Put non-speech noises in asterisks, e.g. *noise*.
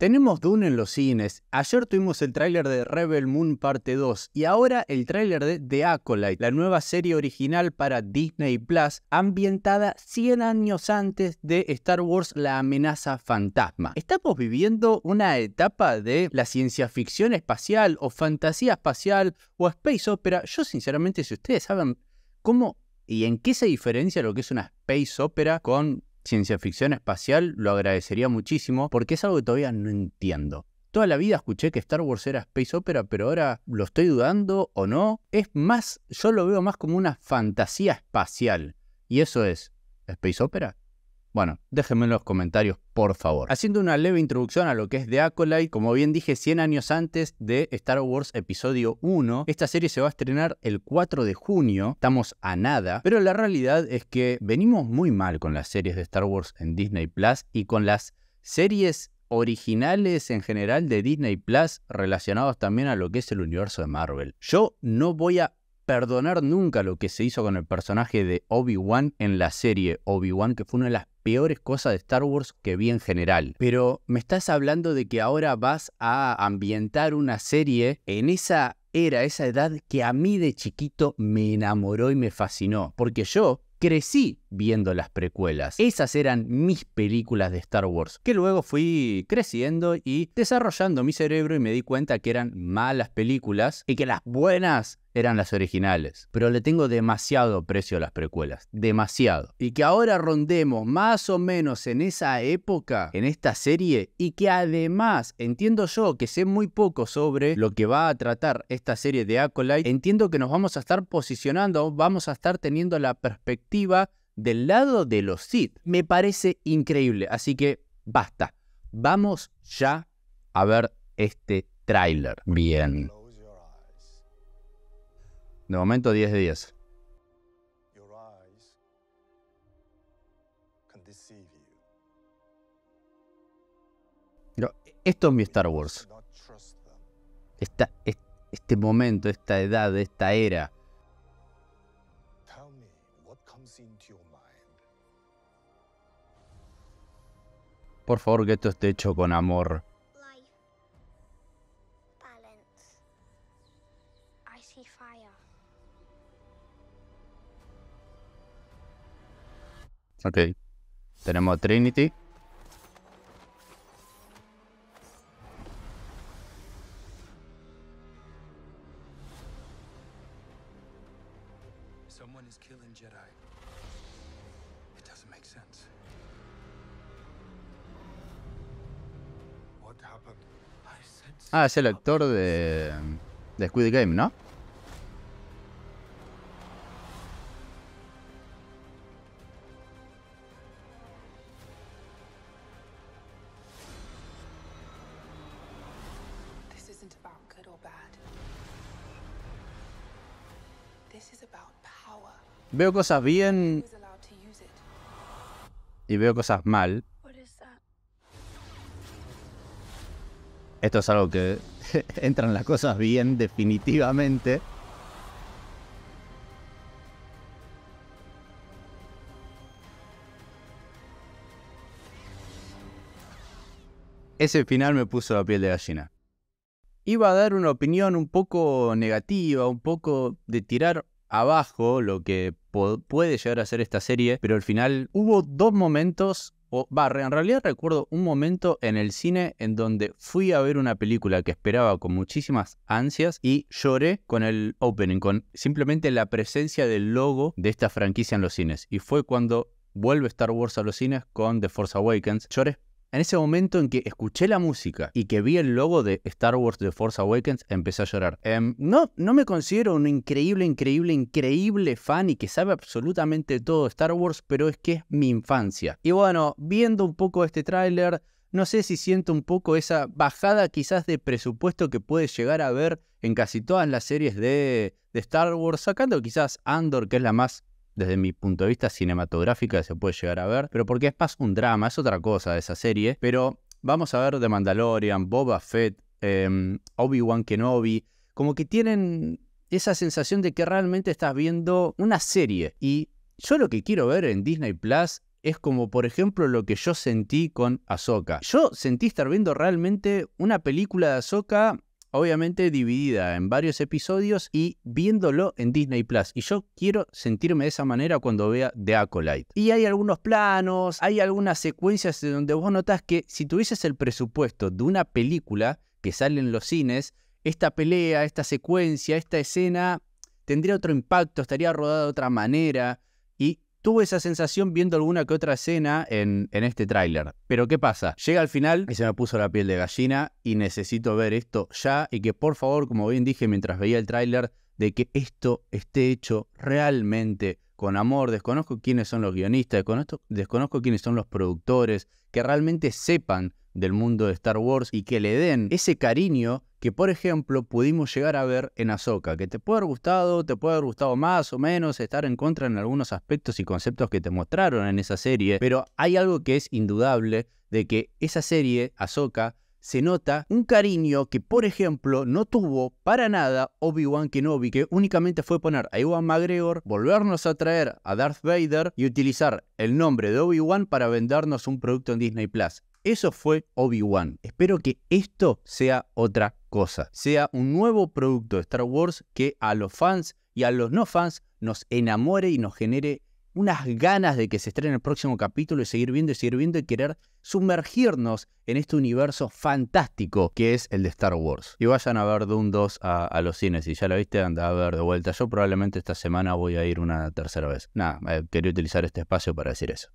Tenemos Dune en los cines, ayer tuvimos el tráiler de Rebel Moon parte 2 y ahora el tráiler de The Acolyte, la nueva serie original para Disney Plus, ambientada 100 años antes de Star Wars La amenaza fantasma. Estamos viviendo una etapa de la ciencia ficción espacial o fantasía espacial o space opera. Yo sinceramente si ustedes saben cómo y en qué se diferencia lo que es una space opera con ciencia ficción espacial, lo agradecería muchísimo porque es algo que todavía no entiendo. Toda la vida escuché que Star Wars era space opera, pero ahora lo estoy dudando o no. Es más, yo lo veo más como una fantasía espacial. Y eso es, ¿space opera? Bueno, déjenme en los comentarios, por favor. Haciendo una leve introducción a lo que es The Acolyte, como bien dije 100 años antes de Star Wars Episodio 1, esta serie se va a estrenar el 4 de junio, estamos a nada, pero la realidad es que venimos muy mal con las series de Star Wars en Disney Plus y con las series originales en general de Disney Plus relacionados también a lo que es el universo de Marvel. Yo no voy a perdonar nunca lo que se hizo con el personaje de Obi-Wan en la serie Obi-Wan, que fue una de las peores cosas de Star Wars que vi en general. Pero me estás hablando de que ahora vas a ambientar una serie en esa era, esa edad que a mí de chiquito me enamoró y me fascinó. Porque yo crecí viendo las precuelas. Esas eran mis películas de Star Wars, que luego fui creciendo y desarrollando mi cerebro y me di cuenta que eran malas películas y que las buenas eran las originales, pero le tengo demasiado precio a las precuelas, demasiado. Y que ahora rondemos más o menos en esa época, en esta serie, y que además entiendo yo que sé muy poco sobre lo que va a tratar esta serie de Acolyte, entiendo que nos vamos a estar posicionando, vamos a estar teniendo la perspectiva del lado de los Sith. Me parece increíble, así que basta. Vamos ya a ver este tráiler. Bien. De momento 10 de 10. Pero esto es mi Star Wars. este momento, esta edad, esta era. Por favor, que esto esté hecho con amor. Ok. Tenemos Trinity. Ah, es el actor de, de Squid Game, ¿no? Veo cosas bien y veo cosas mal. Esto es algo que *laughs* entran las cosas bien definitivamente. Ese final me puso la piel de gallina iba a dar una opinión un poco negativa, un poco de tirar abajo lo que puede llegar a ser esta serie, pero al final hubo dos momentos, o va, en realidad recuerdo un momento en el cine en donde fui a ver una película que esperaba con muchísimas ansias y lloré con el opening, con simplemente la presencia del logo de esta franquicia en los cines. Y fue cuando vuelve Star Wars a los cines con The Force Awakens. Lloré en ese momento en que escuché la música y que vi el logo de Star Wars The Force Awakens, empecé a llorar. Em, no, no me considero un increíble, increíble, increíble fan y que sabe absolutamente todo de Star Wars, pero es que es mi infancia. Y bueno, viendo un poco este tráiler, no sé si siento un poco esa bajada quizás de presupuesto que puede llegar a ver en casi todas las series de, de Star Wars, sacando quizás Andor, que es la más desde mi punto de vista cinematográfica se puede llegar a ver, pero porque es más un drama, es otra cosa esa serie, pero vamos a ver The Mandalorian, Boba Fett, em, Obi-Wan Kenobi, como que tienen esa sensación de que realmente estás viendo una serie y yo lo que quiero ver en Disney Plus es como por ejemplo lo que yo sentí con Ahsoka. Yo sentí estar viendo realmente una película de Ahsoka obviamente dividida en varios episodios y viéndolo en Disney Plus. Y yo quiero sentirme de esa manera cuando vea The Acolyte. Y hay algunos planos, hay algunas secuencias donde vos notás que si tuvieses el presupuesto de una película que sale en los cines, esta pelea, esta secuencia, esta escena tendría otro impacto, estaría rodada de otra manera. Tuve esa sensación viendo alguna que otra escena en, este tráiler. Pero ¿qué pasa? Llega al final y se me puso la piel de gallina y necesito ver esto ya y que por favor, como bien dije mientras veía el tráiler, de que esto esté hecho realmente con amor, desconozco quiénes son los guionistas, desconozco quiénes son los productores, que realmente sepan del mundo de Star Wars y que le den ese cariño que, por ejemplo, pudimos llegar a ver en Azoka, que te puede haber gustado, te puede haber gustado más o menos, estar en contra en algunos aspectos y conceptos que te mostraron en esa serie, pero hay algo que es indudable de que esa serie, Azoka, se nota un cariño que, por ejemplo, no tuvo para nada Obi-Wan Kenobi, que únicamente fue poner a Iwan McGregor, volvernos a traer a Darth Vader y utilizar el nombre de Obi-Wan para vendernos un producto en Disney Plus. Eso fue Obi-Wan. Espero que esto sea otra cosa, sea un nuevo producto de Star Wars que a los fans y a los no fans nos enamore y nos genere unas ganas de que se estrene el próximo capítulo y seguir viendo y seguir viendo y querer sumergirnos en este universo fantástico que es el de Star Wars. Y vayan a ver Doom 2 a, a los cines. Si ya la viste, anda a ver de vuelta. Yo probablemente esta semana voy a ir una tercera vez. Nada, eh, quería utilizar este espacio para decir eso.